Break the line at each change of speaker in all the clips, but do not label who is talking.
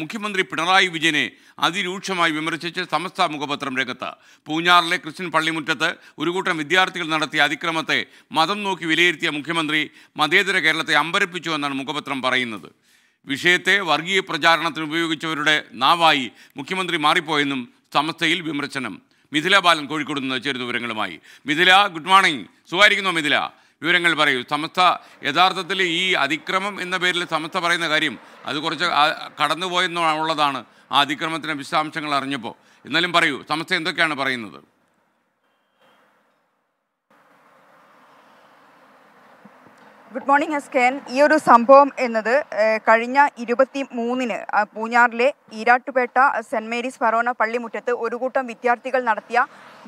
മുഖ്യമന്ത്രി പിണറായി വിജയനെ അതിരൂക്ഷമായി വിമർശിച്ച് സമസ്ത മുഖപത്രം രംഗത്ത് പൂഞ്ഞാറിലെ ക്രിസ്ത്യൻ പള്ളിമുറ്റത്ത് ഒരു കൂട്ടം വിദ്യാർത്ഥികൾ നടത്തിയ അതിക്രമത്തെ മതം നോക്കി വിലയിരുത്തിയ മുഖ്യമന്ത്രി മതേതര കേരളത്തെ അമ്പരപ്പിച്ചു എന്നാണ് മുഖപത്രം പറയുന്നത് വിഷയത്തെ വർഗീയ പ്രചാരണത്തിന് ഉപയോഗിച്ചവരുടെ നാവായി മുഖ്യമന്ത്രി മാറിപ്പോയെന്നും സമസ്തയിൽ വിമർശനം മിഥില ബാലൻ കോഴിക്കോട് നിന്ന് ചേരുന്ന വിവരങ്ങളുമായി മിഥില ഗുഡ് മോർണിംഗ് സുഖമായിരിക്കുന്നു മിഥില വിവരങ്ങൾ പറയൂ സമസ്ത യഥാർത്ഥത്തിൽ ഈ അതിക്രമം എന്ന പേരിൽ സമസ്ത പറയുന്ന കാര്യം അത് കുറച്ച് കടന്നുപോയെന്നുള്ളതാണ് ആ അതിക്രമത്തിൻ്റെ വിശദാംശങ്ങൾ അറിഞ്ഞപ്പോൾ എന്നാലും പറയൂ സമസ്ത എന്തൊക്കെയാണ് പറയുന്നത്
ഗുഡ് മോർണിംഗ് എൻ ഈ ഒരു സംഭവം എന്നത് കഴിഞ്ഞ ഇരുപത്തി മൂന്നിന് പൂഞ്ഞാറിലെ ഈരാട്ടുപേട്ട സെൻറ് മേരീസ് ഫറോന പള്ളിമുറ്റത്ത് ഒരു കൂട്ടം വിദ്യാർത്ഥികൾ നടത്തിയ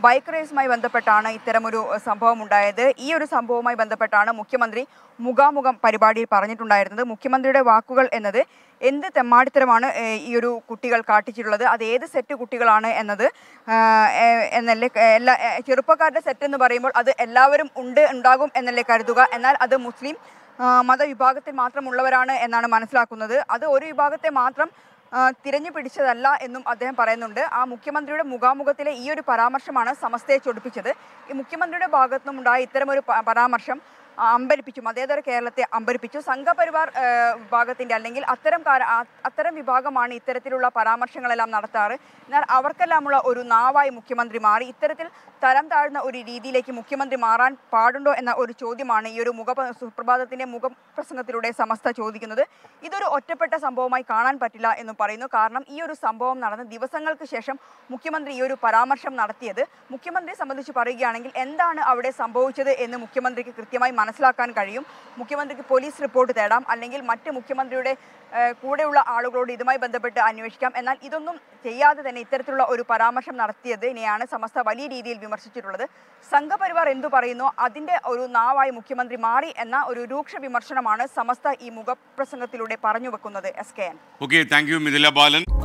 ബൈക്ക് റേസുമായി ബന്ധപ്പെട്ടാണ് ഇത്തരമൊരു സംഭവം ഉണ്ടായത് ഈ ഒരു സംഭവവുമായി ബന്ധപ്പെട്ടാണ് മുഖ്യമന്ത്രി മുഖാമുഖം പരിപാടിയിൽ പറഞ്ഞിട്ടുണ്ടായിരുന്നത് മുഖ്യമന്ത്രിയുടെ വാക്കുകൾ എന്നത് എന്ത് തെമ്മാടിത്തരമാണ് ഈ ഒരു കുട്ടികൾ കാട്ടിച്ചിട്ടുള്ളത് അത് ഏത് സെറ്റ് കുട്ടികളാണ് എന്നത് എന്നല്ലേ എല്ലാ ചെറുപ്പക്കാരുടെ സെറ്റ് എന്ന് പറയുമ്പോൾ അത് എല്ലാവരും ഉണ്ട് ഉണ്ടാകും എന്നല്ലേ കരുതുക എന്നാൽ അത് മുസ്ലിം മതവിഭാഗത്തിൽ മാത്രമുള്ളവരാണ് എന്നാണ് മനസ്സിലാക്കുന്നത് അത് ഒരു വിഭാഗത്തെ മാത്രം തിരഞ്ഞു പിടിച്ചതല്ല എന്നും അദ്ദേഹം പറയുന്നുണ്ട് ആ മുഖ്യമന്ത്രിയുടെ മുഖാമുഖത്തിലെ ഈ ഒരു പരാമർശമാണ് സമസ്തയെ ചൊടിപ്പിച്ചത് ഈ മുഖ്യമന്ത്രിയുടെ ഭാഗത്തുനിന്നുണ്ടായ ഇത്തരമൊരു പരാമർശം അമ്പരിപ്പിച്ചും അതേതര കേരളത്തെ അമ്പരിപ്പിച്ചു സംഘപരിവാർ വിഭാഗത്തിൻ്റെ അല്ലെങ്കിൽ അത്തരം അത്തരം വിഭാഗമാണ് ഇത്തരത്തിലുള്ള പരാമർശങ്ങളെല്ലാം നടത്താറ് എന്നാൽ അവർക്കെല്ലാമുള്ള ഒരു നാവായി മുഖ്യമന്ത്രി മാറി ഇത്തരത്തിൽ തരം താഴ്ന്ന ഒരു രീതിയിലേക്ക് മുഖ്യമന്ത്രി മാറാൻ പാടുണ്ടോ എന്ന ഒരു ചോദ്യമാണ് ഈ ഒരു മുഖ സുപ്രഭാതത്തിൻ്റെ മുഖപ്രസംഗത്തിലൂടെ സമസ്ത ചോദിക്കുന്നത് ഇതൊരു ഒറ്റപ്പെട്ട സംഭവമായി കാണാൻ പറ്റില്ല എന്ന് പറയുന്നു കാരണം ഈ ഒരു സംഭവം നടന്ന ദിവസങ്ങൾക്ക് ശേഷം മുഖ്യമന്ത്രി ഈ ഒരു പരാമർശം നടത്തിയത് മുഖ്യമന്ത്രിയെ സംബന്ധിച്ച് പറയുകയാണെങ്കിൽ എന്താണ് അവിടെ സംഭവിച്ചത് എന്ന് മുഖ്യമന്ത്രിക്ക് കൃത്യമായി മനസ്സിലാക്കാൻ കഴിയും മുഖ്യമന്ത്രിക്ക് പോലീസ് റിപ്പോർട്ട് തേടാം അല്ലെങ്കിൽ മറ്റ് മുഖ്യമന്ത്രിയുടെ കൂടെയുള്ള ആളുകളോട് ഇതുമായി ബന്ധപ്പെട്ട് അന്വേഷിക്കാം എന്നാൽ ഇതൊന്നും ചെയ്യാതെ തന്നെ ഇത്തരത്തിലുള്ള ഒരു പരാമർശം നടത്തിയതിനെയാണ് സമസ്ത വലിയ രീതിയിൽ വിമർശിച്ചിട്ടുള്ളത് സംഘപരിവാർ എന്തു പറയുന്നു അതിൻ്റെ ഒരു നാവായി മുഖ്യമന്ത്രി മാറി എന്ന ഒരു രൂക്ഷ വിമർശനമാണ് സമസ്ത ഈ മുഖപ്രസംഗത്തിലൂടെ പറഞ്ഞു വെക്കുന്നത് S K N
okay thank you Mithila Balan